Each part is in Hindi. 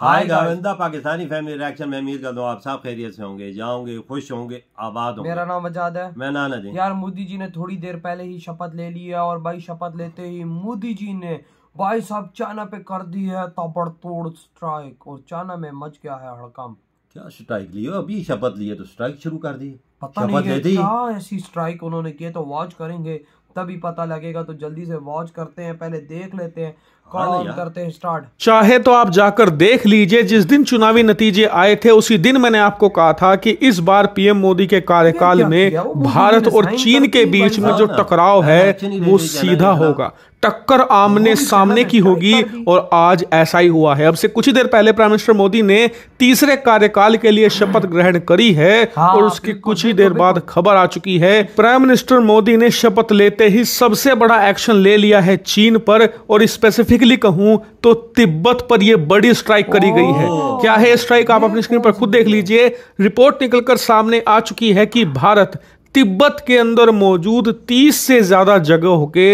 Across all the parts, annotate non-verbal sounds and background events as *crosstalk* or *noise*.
हाय गाविंदा पाकिस्तानी फैमिली रिएक्शन में अमीर का दो आप साहब खैरियत से होंगे जाओगे खुश होंगे आबाद होंगे मेरा नाम आजाद है मैं नाना जी यार मोदी जी ने थोड़ी देर पहले ही शपथ ले ली है और भाई शपथ लेते ही मोदी जी ने भाई साहब चाइना पे कर दी है ताबड़तोड़ स्ट्राइक और चाइना में मच गया है हड़कम क्या स्ट्राइक लियो अभी शपथ लिए तो स्ट्राइक शुरू कर दी पता नहीं क्या ऐसी स्ट्राइक उन्होंने किए तो वॉच करेंगे तभी पता लगेगा तो जल्दी से वॉच करते हैं पहले देख लेते हैं हाँ करते स्टार्ट चाहे तो आप जाकर देख लीजिए जिस दिन चुनावी नतीजे आए थे उसी दिन मैंने आपको कहा था कि इस बार पीएम मोदी के कार्यकाल में भारत और चीन के बीच में जो हाँ टकराव है हाँ, वो सीधा होगा टक्कर आमने सामने की होगी और आज ऐसा ही हुआ है अब से कुछ ही देर पहले प्राइम मिनिस्टर मोदी ने तीसरे कार्यकाल के लिए शपथ ग्रहण करी है और उसकी कुछ ही देर बाद खबर आ चुकी है प्राइम मिनिस्टर मोदी ने शपथ लेते ही सबसे बड़ा एक्शन ले लिया है चीन पर और स्पेसिफिक स्पेसिफिकली कहूं तो तिब्बत पर यह बड़ी स्ट्राइक करी गई है क्या है स्ट्राइक आप अपनी स्क्रीन पर खुद देख लीजिए रिपोर्ट निकलकर सामने आ चुकी है कि भारत तिब्बत के अंदर मौजूद 30 से ज्यादा जगहों के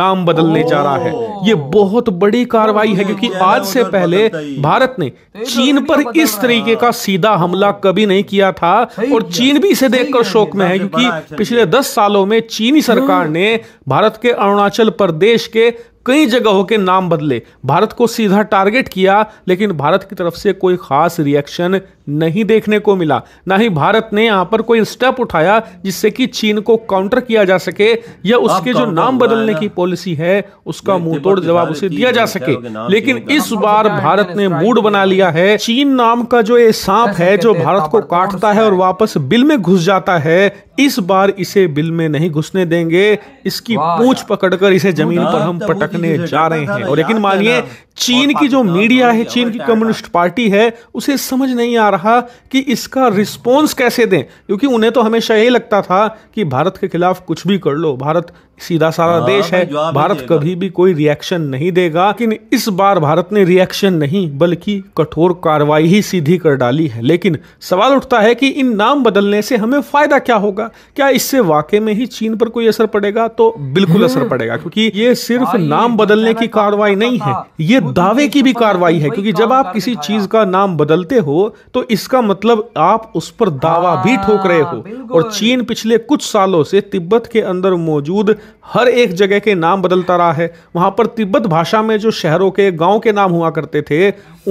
नाम बदलने जा रहा है ये बहुत बड़ी कार्रवाई है क्योंकि आज से पहले भारत ने तो चीन पर इस तरीके का सीधा हमला कभी नहीं किया था और चीन भी इसे देखकर शोक में है क्योंकि अच्छा पिछले 10 सालों में चीनी सरकार हम्म। ने भारत के अरुणाचल प्रदेश के कई जगहों के नाम बदले भारत को सीधा टारगेट किया लेकिन भारत की तरफ से कोई खास रिएक्शन नहीं देखने को मिला ना ही भारत ने यहाँ पर कोई स्टेप उठाया जिससे कि चीन को काउंटर किया जा सके या उसके जो नाम बदलने की पॉलिसी है उसका मुंह तोड़ जवाब उसे दिया जा सके लेकिन इस बार भारत ने मूड बना लिया है चीन नाम का जो ये सांप है जो भारत को काटता है और वापस बिल में घुस जाता है इस बार इसे बिल में नहीं घुसने देंगे इसकी पूछ पकड़कर इसे जमीन पर हम तो पटकने जा रहे हैं और लेकिन मानिए चीन की जो तो मीडिया है चीन की कम्युनिस्ट पार्टी है उसे समझ नहीं आ रहा कि इसका रिस्पॉन्स कैसे दें क्योंकि उन्हें तो हमेशा यही लगता था कि भारत के खिलाफ कुछ भी कर लो भारत सीधा सारा हाँ, देश है भारत कभी भी कोई रिएक्शन नहीं देगा लेकिन इस बार भारत ने रिएक्शन नहीं बल्कि कठोर कार्रवाई ही सीधी कर डाली है लेकिन सवाल उठता है कि इन नाम बदलने से हमें फायदा क्या होगा होगा क्या इससे वाकई में ही चीन पर कोई असर पड़ेगा तो बिल्कुल असर हम्म। पड़ेगा क्योंकि ये सिर्फ नाम बदलने की कार्रवाई नहीं है ये दावे की भी कार्रवाई है क्योंकि जब आप किसी चीज का नाम बदलते हो तो इसका मतलब आप उस पर दावा भी हाँ, ठोक रहे हो और चीन पिछले कुछ सालों से तिब्बत के अंदर मौजूद हर एक जगह के नाम बदलता रहा है वहां पर तिब्बत भाषा में जो शहरों के गांव के नाम हुआ करते थे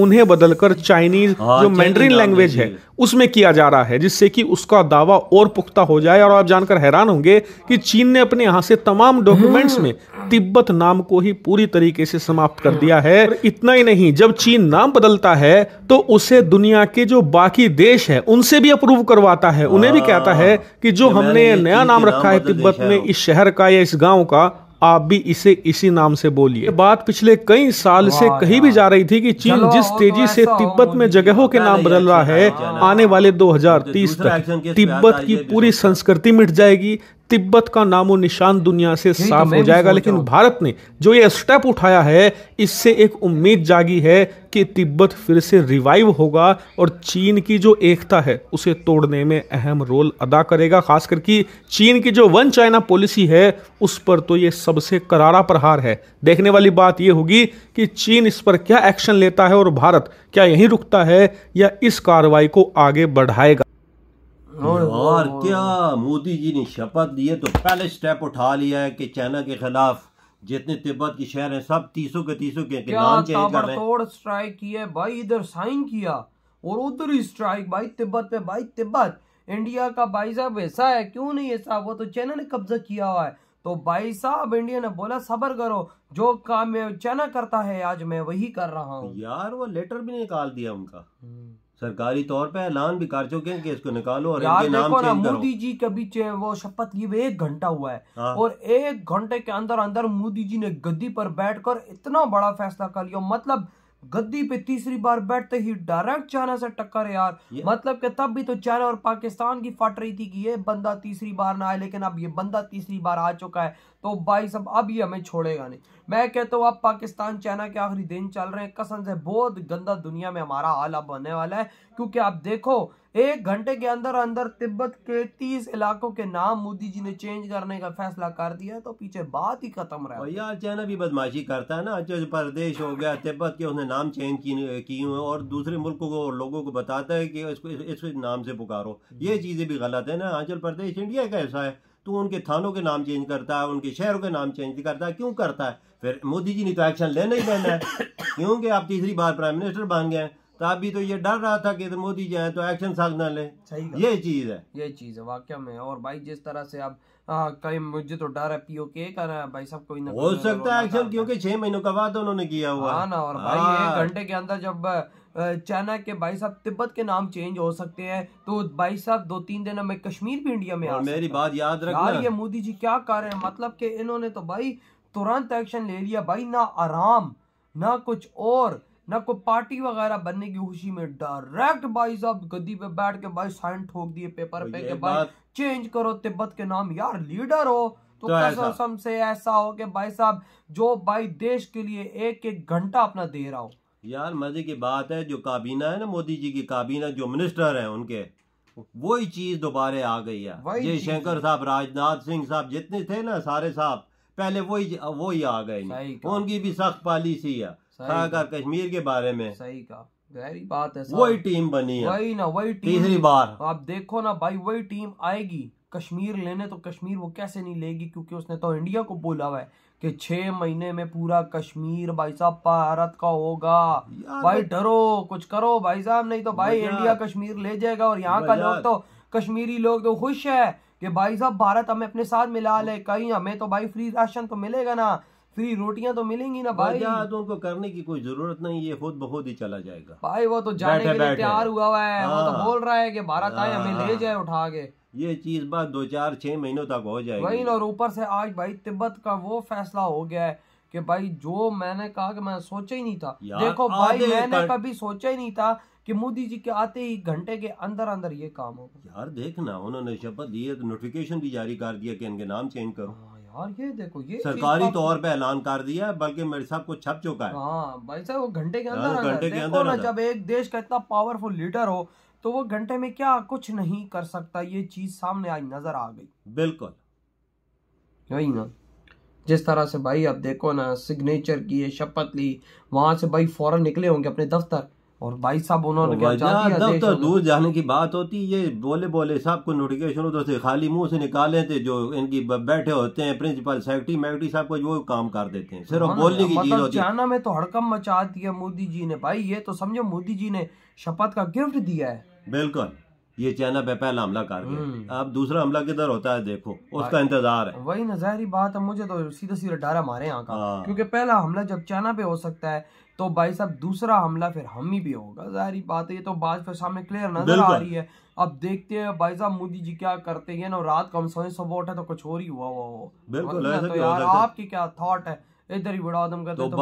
उन्हें बदलकर चाइनीज हाँ, जो मैंड्रीन लैंग्वेज है उसमें किया जा रहा है जिससे कि उसका दावा और पुख्ता हो जाए और आप जानकर हैरान होंगे कि चीन ने अपने यहाँ से तमाम डॉक्यूमेंट्स हाँ। में तिब्बत नाम को ही पूरी तरीके से समाप्त कर दिया है इतना ही नहीं जब चीन नाम बदलता है तो उसे दुनिया के जो बाकी देश है उनसे भी अप्रूव करवाता है उन्हें भी हाँ। कहता है कि जो हमने नया नाम रखा है तिब्बत में इस शहर का या इस गाँव का आप भी इसे इसी नाम से बोलिए बात पिछले कई साल से कही भी जा रही थी कि चीन जिस तो तेजी से तिब्बत में जगहों के नाम बदल अच्छा रहा है आने वाले 2030 तक तिब्बत की पूरी संस्कृति मिट जाएगी तिब्बत का नामो निशान दुनिया से तो साफ तो हो जाएगा लेकिन भारत ने जो ये स्टेप उठाया है इससे एक उम्मीद जागी है कि तिब्बत फिर से रिवाइव होगा और चीन की जो एकता है उसे तोड़ने में अहम रोल अदा करेगा खास करके चीन की जो वन चाइना पॉलिसी है उस पर तो ये सबसे करारा प्रहार है देखने वाली बात यह होगी कि चीन इस पर क्या एक्शन लेता है और भारत क्या यहीं रुकता है या इस कार्रवाई को आगे बढ़ाएगा और क्या हाँ। मोदी जी ने शपथ ली है तो पहले स्टेप उठा लिया है कि चाइना के खिलाफ जितने तिब्बत के शहर हैं सब तीसों के तीसों के, के नाम चेंज कर रहे हैं स्ट्राइक किया है भाई इधर साइन किया और उधर ही स्ट्राइक भाई तिब्बत पे भाई तिब्बत इंडिया का भाई साहब ऐसा है क्यों नहीं ऐसा वो तो चाइना ने कब्जा किया हुआ है तो भाई साहब इंडिया ने बोला सबर करो जो काम चाइना करता है आज मैं वही कर रहा हूँ यार वो लेटर भी निकाल दिया उनका हम्म। सरकारी तौर पर ऐलान भी कर चुके हैं कि इसको निकालो और यार नाम मोदी जी बीच वो शपथ की एक घंटा हुआ है हाँ। और एक घंटे के अंदर अंदर मोदी जी ने गद्दी पर बैठकर इतना बड़ा फैसला कर लिया मतलब गद्दी पे तीसरी बार बैठते ही डायरेक्ट चाइना से टक्कर है यार मतलब कि तब भी तो चाइना और पाकिस्तान की फट रही थी कि ये बंदा तीसरी बार ना आए लेकिन अब ये बंदा तीसरी बार आ चुका है तो भाई सब अब ये हमें छोड़ेगा नहीं मैं कहता हूँ आप पाकिस्तान चाइना के आखिरी दिन चल रहे हैं कसम से बहुत गंदा दुनिया में हमारा हाल अब बनने वाला है क्योंकि आप देखो एक घंटे के अंदर अंदर तिब्बत के तीस इलाकों के नाम मोदी जी ने चेंज करने का फैसला कर दिया तो पीछे बात ही खत्म रहा यार चाइना भी बदमाशी करता है ना जो प्रदेश हो गया तिब्बत के उसने नाम चेंज किए हुए और दूसरे मुल्कों को लोगों को बताता है कि इसको इस, इस नाम से पुकारो ये चीज़ें भी गलत है ना अचल प्रदेश इंडिया का ऐसा है तो उनके थानों के नाम चेंज करता है उनके शहरों के नाम चेंज करता है क्यों करता है फिर मोदी जी ने तो एक्शन लेना ही लेना है *coughs* क्योंकि आप तीसरी बार प्राइम मिनिस्टर बन गए तो अभी भी तो ये डर रहा था कि मोदी मोदी जाए तो एक्शन साधना ले ये चीज़ है ये चीज़ है वाक्य में और भाई जिस तरह से आप कहीं मुझे तो डर है पीओके का ना भाई साहब कोई ना हो सकता है अक्सर क्योंकि छह महीनों का वादा उन्होंने किया हुआ हाँ ना और भाई एक हाँ। घंटे के अंदर जब चाइना के भाई साहब तिब्बत के नाम चेंज हो सकते हैं तो भाई साहब दो तीन दिन में कश्मीर भी इंडिया में आ मेरी बात याद रखना यार ये मोदी जी क्या कर रहे हैं मतलब कि इन्होंने तो भाई तुरंत एक्शन ले लिया भाई ना आराम ना कुछ और ना कोई पार्टी वगैरह बनने की खुशी में डायरेक्ट भाई साहब गद्दी पे बैठ के भाई साइन ठोक दिए पेपर तो पे के भाई चेंज करो तिब्बत के नाम यार लीडर हो तो, तो कसम से ऐसा हो कि भाई साहब जो भाई देश के लिए एक एक घंटा अपना दे रहा हो यार मजे की बात है जो काबीना है ना मोदी जी की काबीना जो मिनिस्टर है उनके वही चीज दोबारे आ गई है ये शंकर साहब राजनाथ सिंह साहब जितने थे ना सारे साहब पहले वही वही आ गए उनकी भी सख्त पॉलिसी है खाकर कश्मीर के बारे में सही कहा गहरी बात है वही टीम बनी है वही ना वही टीम तीसरी बार आप देखो ना भाई वही टीम आएगी कश्मीर लेने तो कश्मीर वो कैसे नहीं लेगी क्योंकि उसने तो इंडिया को बोला हुआ है कि छह महीने में पूरा कश्मीर भाई साहब भारत का होगा भाई डरो कुछ करो भाई साहब नहीं तो भाई इंडिया कश्मीर ले जाएगा और यहाँ का लोग तो कश्मीरी लोग तो खुश है कि भाई साहब भारत हमें अपने साथ मिला ले कहीं हमें तो भाई फ्री राशन तो मिलेगा ना फ्री रोटियां तो मिलेंगी ना भाई तो उनको करने की कोई जरूरत नहीं ये खुद बहुत ही चला जाएगा भाई वो तो जाने के लिए तैयार हुआ हुआ है वो तो हाँ। बोल रहा है कि भारत आए हमें ले हाँ। जाए उठा के ये चीज बात दो चार छह महीनों तक हो जाएगी वही और ऊपर से आज भाई तिब्बत का वो फैसला हो गया है कि भाई जो मैंने कहा कि मैं सोचा ही नहीं था देखो भाई मैंने कभी सोचा ही नहीं था कि मोदी जी के आते ही घंटे के अंदर अंदर ये काम होगा यार देखना उन्होंने शपथ दी है तो नोटिफिकेशन भी जारी कर दिया कि इनके नाम चेंज करो हाँ। यार ये देखो ये सरकारी तौर पे ऐलान कर दिया है बल्कि मेरे साहब को छप चुका है हाँ भाई साहब वो घंटे के अंदर हाँ, घंटे के अंदर जब एक देश का इतना पावरफुल लीडर हो तो वो घंटे में क्या कुछ नहीं कर सकता ये चीज सामने आई नजर आ गई बिल्कुल वही ना जिस तरह से भाई अब देखो ना सिग्नेचर किए शपथ ली वहां से भाई फौरन निकले होंगे अपने दफ्तर और भाई साहब उन्होंने क्या दफ्तर दूर जाने की बात होती ये बोले बोले साहब को नोटिफिकेशन उधर से खाली मुंह से निकाले थे जो इनकी बैठे होते हैं प्रिंसिपल सेक्रेटरी मैगटी साहब को जो काम कर देते हैं सिर्फ हाँ, बोलने की चीज मतलब होती है में तो हड़कम मचा दिया मोदी जी ने भाई ये तो समझो मोदी जी ने शपथ का गिफ्ट दिया है बिल्कुल ये चाइना पे पहला हमला कर गया हम्म। अब दूसरा हमला किधर होता है देखो उसका इंतजार है वही ना बात है मुझे तो सीधा सीधा डारा मारे यहाँ का हाँ। क्योंकि पहला हमला जब चाइना पे हो सकता है तो भाई साहब दूसरा हमला फिर हम ही भी होगा जाहरी बात है ये तो बात फिर सामने क्लियर नजर आ रही है अब देखते हैं भाई साहब मोदी जी क्या करते हैं ना रात को हम सोए सुबह उठे तो कुछ और ही हुआ हुआ हो बिल्कुल तो यार आपकी क्या थॉट है इधर ही बड़ा आदम करते